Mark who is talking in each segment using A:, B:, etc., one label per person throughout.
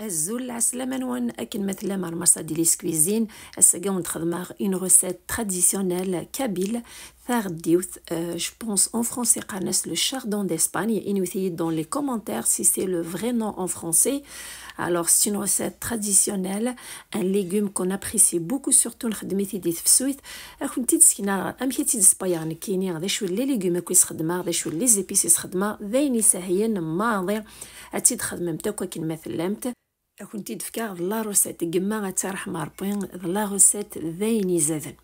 A: الزول العسلامة نوان أكن مثلا une recette traditionnelle kabyle, euh, je pense en français, le chardon d'Espagne. nous dans les commentaires si c'est le vrai nom en français. Alors, c'est une recette traditionnelle, un légume qu'on apprécie beaucoup, surtout le de Alors, petite skina, un petit espagnol qui les légumes qui les épices qui se des À titre, quoi qu'il كنتي دفكا لا روسيت كما غترحم ربي لا روسيت ذاين يزادن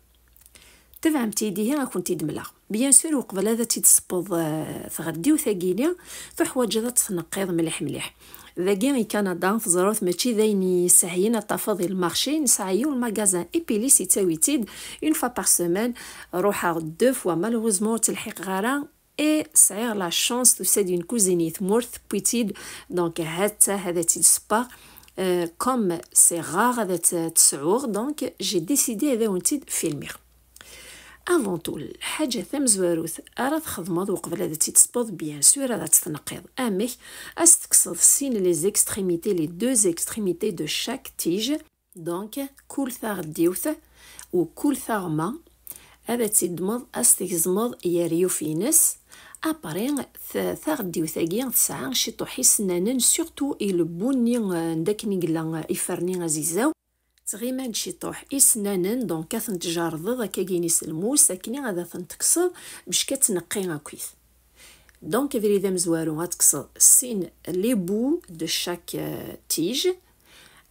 A: تفهمتي هي كنتي دملا بيان سور وقبل هذا تيتصبض آه، تغدي وثقيلة فحوايج هذا تنقيض مليح مليح ذاكي كندا في زروث ماشي ذاين سهين التفاضي المارشي نسعيو المغازان ايبيلي سي تاوي تيد اون فوا باغ سومان روحا دو فوا مالوغوزمون تلحيق غارة اي سعير لا شونس توساد اون كوزيني ثمورث بويتيد دونك هاتا هذا تيد سبا Euh, comme c'est rare d'être euh, sourd, donc j'ai décidé d'avoir une petite filmer. Avant tout, Hajj Themsverus a travaillé dur pour faire des bien sûr à la teneur, mais astuces les extrémités, les deux extrémités de chaque tige, donc Coulthard diouf ou Coultharman avec des mots asthésies mots après ça, tu vas couper le sac, tu pisses les surtout et le boning de kening lange et ferner en aziseu. Tu rien de ce poux les nennes donc quand tu jarde le kenis le mousse kening ça va se casser, mais tu nettoie bien Donc vous les vous les de chaque euh, tige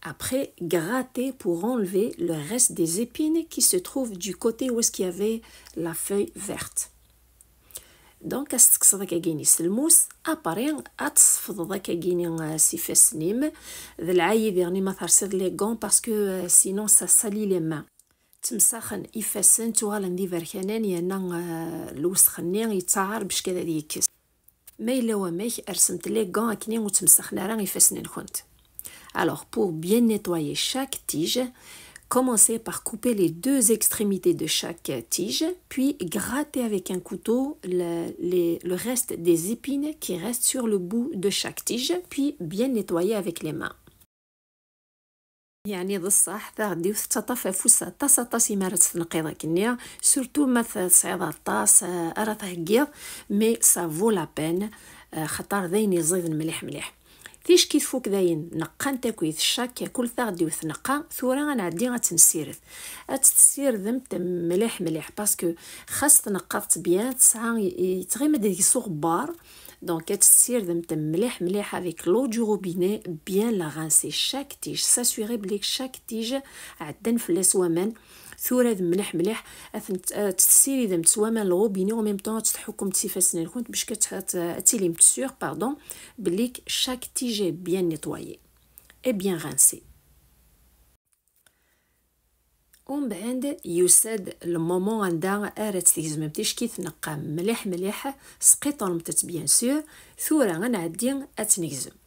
A: après gratter pour enlever le reste des épines qui se trouvent du côté où ce qu'il y avait la feuille verte. دونك استقصد كاكيني الموس ابارين اتصفض ذاك كاكيني سيفاس نيم ذا العايد يعني ما ترسد لي غون باسكو آه، سينون سا سالي لي مان تمساخن إفاسن توالن دي فاركانان يانا آه، الوسخني يتعار باش كذا ديكس ما إلا وماك ارسمت لي غون كني وتمسخنا راه إفاسن الكنت الوغ بور بيان نيتوايي شاك تيجه Commencez par couper les deux extrémités de chaque tige, puis gratter avec un couteau le, le reste des épines qui restent sur le bout de chaque tige, puis bien nettoyer avec les mains. يعني بصح تاغدي تطفى فوسا طاسة طاسي ما تنقيضة كنيا سورتو ما تصعيض الطاس راه تهقيض مي سافو لابين خطر ذين يزيد مليح مليح تيش كيتفوك داين نقا نتا كويت الشاك كل غدي وثنقا ثورا غنعدي غتنسيرث غتسيرذم مليح مليح باسكو خاص تنقط بيان تسعى يتغيم ديك صغبار دونك كتسيرذم مليح مليح افيك لو دو روبيني بيان لا غانسي شاك تيج ساسوري بليك شاك تيج عدن في سوامان ثوره ذم ملح اثن آه، تسيري ذم تسواما الغوبيني و ميم طون تحكم تيفا سنانكم باش كتليم سيغ باردون بليك شاك تيجي بيان نيطوايي اي بيان غانسي ومن بعد يساد المومون عندا ارات تيزم تيش كي تنقى مليح مليح سقيطهم بيان سيغ ثورة غنعدي اتنيزم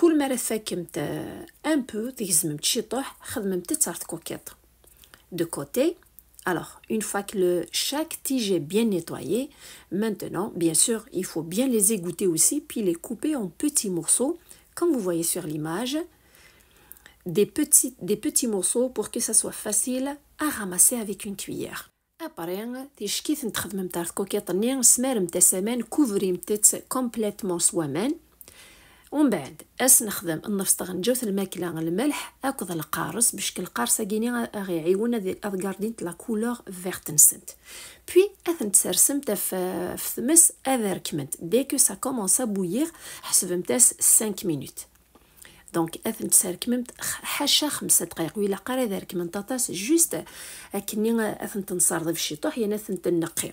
A: كل ما رفاكمت ان بو تيزمم تشيطوح كوكيط دو كوتي Alors, une fois que le, chaque tige est bien nettoyée, maintenant, bien sûr, il faut bien les égoutter aussi, puis les couper en petits morceaux, comme vous voyez sur l'image, des petits, des petits morceaux pour que ça soit facile à ramasser avec une cuillère. Après, تشكيت نتخدم نتاع الكوكيط ني نسمار نتاع سامان كوفري complètement soi-même. ومن بعد اس نخدم نفسطغ نجوث الماكله الملح اكد القارص بشكل قارصه كيني غي يعيونا ذي كاردينت لا كولور فيرتنسنت بوي اثن نتسرسم تف فثمس اذ ديكو دي كو سا كومونسا بويغ حسبمتاس 5 مينوت دونك اث نتسركممت حاشا خمسة دقائق ولا قرا اذا من طاطاس جوست اكني اثن نتنصرض في الشيطوح يا يعني اث تنقي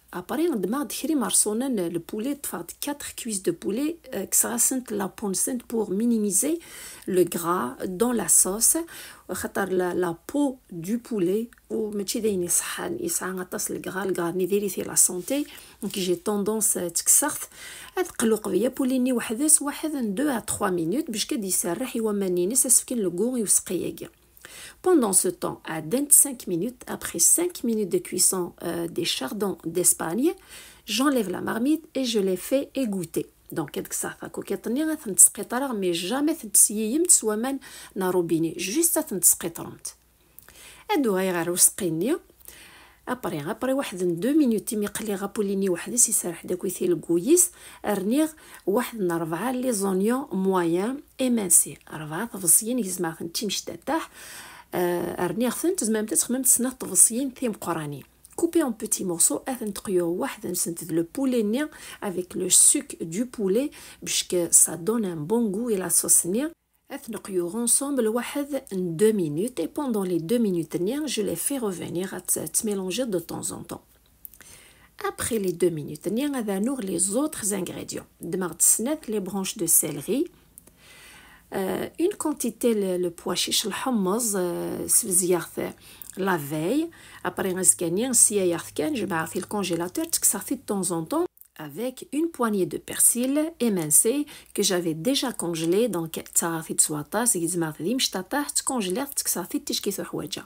A: Après, on demande que les le poulet de faire 4 cuisses de poulet, euh, que ça sent la ponce pour minimiser le gras dans la sauce. La, la peau du poulet ou métier d'une sahane et ça a tasse le gras le gras ni vérifier la santé donc j'ai tendance à être certe à être que le revient pour les ou à deux à trois minutes puisque d'y serrer et ou à manier ce le goût et ce qu'il pendant ce temps, à 25 minutes, après 5 minutes de cuisson euh, des chardons d'Espagne, j'enlève la marmite et je les fais égoutter. Donc ça fait كوكيطني غتنتسق قطره مي جامي juste سوا Et ابري غابري واحد دو مينوت مي قلي غابوليني سي سرح داك ويثي الكويس رنيغ واحد ربعه لي زونيون مويان امانسي ربعه طفصيين يزمع تمشي مشتتاح آه رنيغ ثنت زمام تخمم تسنا طفصيين ثيم قراني كوبي اون بوتي morceaux اذن تقيو واحد نسنتد لو بولي نيغ افيك لو سوك دو بولي باش كا سا دون ان بون غو لا صوص نيغ ensemble. minutes et pendant les deux minutes je les fais revenir à mélanger de temps en temps après les deux minutes nous نور les autres ingrédients دمرت les branches de céleri euh, une quantité le, le pois chiche الحمص euh, la veille après غنسكاني le congélateur جمعها que ça fait de temps en temps avec une poignée de persil émincé que j'avais déjà congelé dans fait fit swata c'est dit ma fit mshtata tu congelais tu que ça fit tishki sur wajja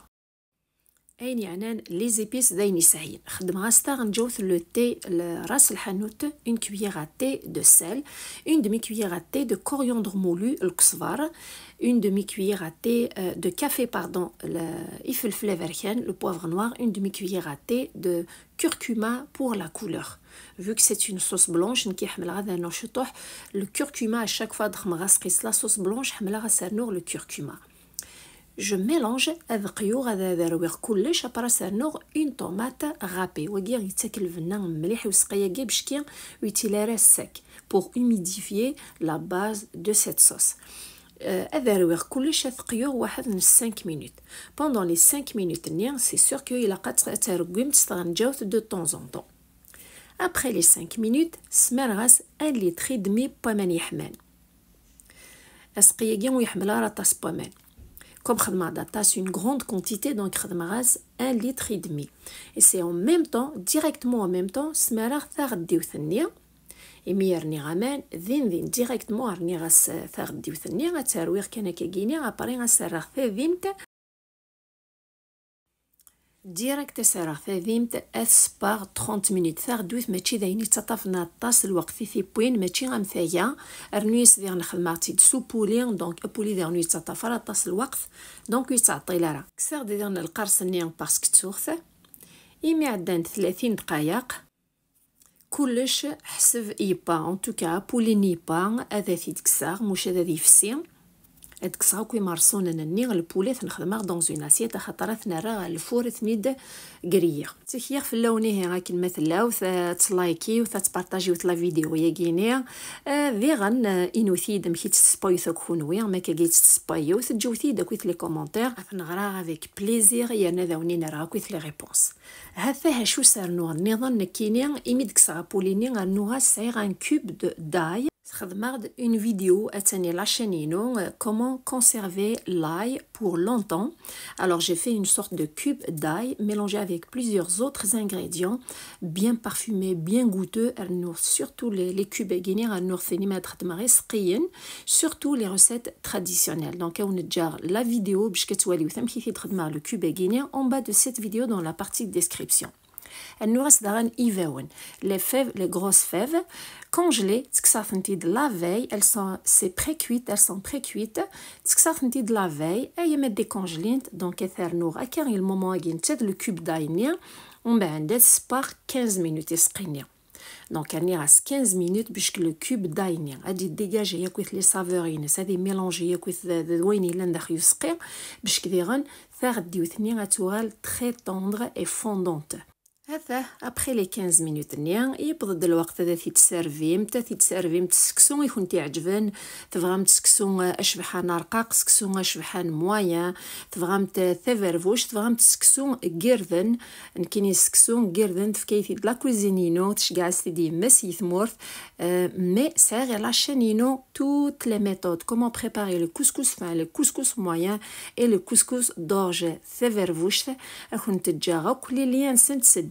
A: et maintenant les épices d'Aïn Issaï. Dramastan le thé, le ras el hanout, une cuillère à thé de sel, une demi cuillère à thé de coriandre molue une demi cuillère à thé de café pardon, le le poivre noir, une demi cuillère à thé de curcuma pour la couleur. Vu que c'est une sauce blanche, le curcuma à chaque fois dramastri cela sauce blanche hamelra sernour le curcuma. Je mélange avec une et tomate râpée. Vous voyez qu'il est venu pour humidifier la base de cette sauce. Evergrew et Coolish, Evergrew, on 5 minutes. Pendant les 5 minutes, c'est sûr qu'il y a 4000 euros de temps en temps. Après les 5 minutes, on a mis 1 litre de poems à l'échange. Comme Khadma tasse une grande quantité, d'encre de maras, un litre et demi. Et c'est en même temps, directement en même temps, Smara Thardiou Thania. Et Mierni Ramen, Vin Vin, directement, Arni Ras Thardiou Thania, à Tarouir Kanakagini, à Paris, à ديريكت سيرا اس بار 30 مينوت ثاغدوث ماشي دايني تطفنا طاس الوقت في في بوين ماشي غمثايا رنويس ديغ نخدماتي سو بولي دونك بولي ديغ نويس تطفر طاس الوقت دونك يتعطي لارا كسر ديغ القرص ني باسك تسوخت إمي عدان 30 دقايق كلش حسب با ان توكا بولي با هذا تيتكسر مش هذا يفسي هادك يمارسون كيمارسون انني البولي تنخدم دون زون اسيت خاطر تنرى الفور ثنيد قريه تخيا في اللوني هي كيما تلاو تلايكي و و تلا فيديو يا كينيا ذي غن انوثيد مخيت سبوي ثوك خونوي ما كي تسبايو تجوثي داكويت لي كومونتير نغرا افيك بليزيغ يا انا ذاوني نرا كويت لي ريبونس هذا شو سار نور نظن كينيا كسا بولي صابوليني نوها سعي ان كوب داي une vidéo sur la chaîne euh, comment conserver l'ail pour longtemps alors j'ai fait une sorte de cube d'ail mélangé avec plusieurs autres ingrédients bien parfumé bien goûteux surtout les, les cubes غينير النور ثاني surtout les recettes traditionnelles donc on déjà la vidéo le cube en bas de cette vidéo dans la partie description elle nous reste Les fèves, les grosses fèves congelées, de la veille, elles sont c'est précuites, elles sont précuites, de la veille, et y mettent des congélantes, donc nous. à quel moment le cube d'aïnien, on des par 15 minutes donc, on a 15 minutes pour le cube d'aïnien. On dégage avec les saveurs, dit mélanger avec les douanes qui sont pour faire des très tendres et fondantes. هذا ابخي لي 15 مينوت نيا يبضد الوقت هذا تيتسيرفي متى تيتسيرفي مت السكسو يكون تيعجبن تبغى مت سكسو اشبحان رقاق سكسو اشبحان موايان تبغى مت تافرفوش تبغى مت سكسو كيردن نكيني سكسو في تفكيتي لا كوزينينو تشكاع سيدي مس أه مي ساغي لاشينينو توت لي ميثود كومون بريباري لو كوسكوس فان لو كوسكوس موايان اي لو كوسكوس دورج تافرفوش اكون تجاغا كل ليان سنت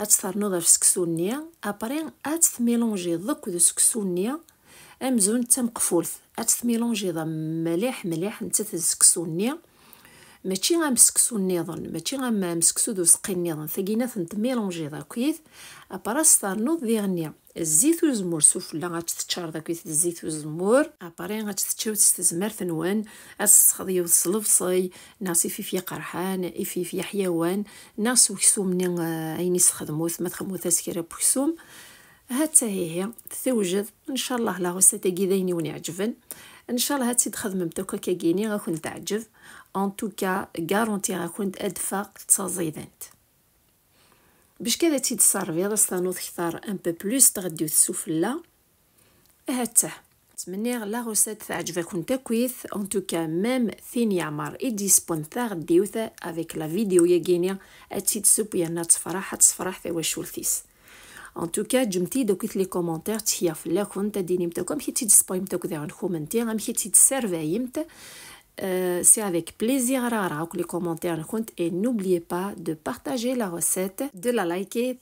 A: غتفرنوضها في سكسونية ابري تميلونجي ضك دو سكسونية امزون حتى مقفولث تميلونجي ضا مليح مليح نتا السكسونية ماشي غنمسكسو النيضن ماشي غنمسكسو دو سقي النيضن ثقينات نتميلونجي ضا كويس ابرا ستارنوض غنيه الزيت والزمور سفلى غتتشار داك الزيت والزمور اباري غتتشاو تستزمر ثنوان السخضي والصلفصي ناس في قرحان في حيوان ناس وكسو مني عيني سخدمو ما تخموث سكيرا بكسوم هاتا هي توجد ان شاء الله لا غوسيتا وني عجبن ان شاء الله هاتي تخدم دوكا كيني غكون تعجب ان توكا غارونتي غكون ادفاق تزيدنت باش كذا تيتسرفي ستانوض كثار ان بو بلوس تغديو السفلة إيه، هاته نتمنى لا غوسيت تعجبكم تكويث اون توكا ميم ثين يعمر اي ديسبون تا افيك لا فيديو يا كينيا اتيت يا يانا تفرح تفرح في واش ولثيس ان توكا جمتي دوكيت لي كومونتير تحيا فلاكم تديني متاكم كي تيتسبايم تاكو ديال حيت تي كي تيتسيرفايمت Euh, c'est avec plaisir à les commentaires et n'oubliez pas de partager la recette de la liker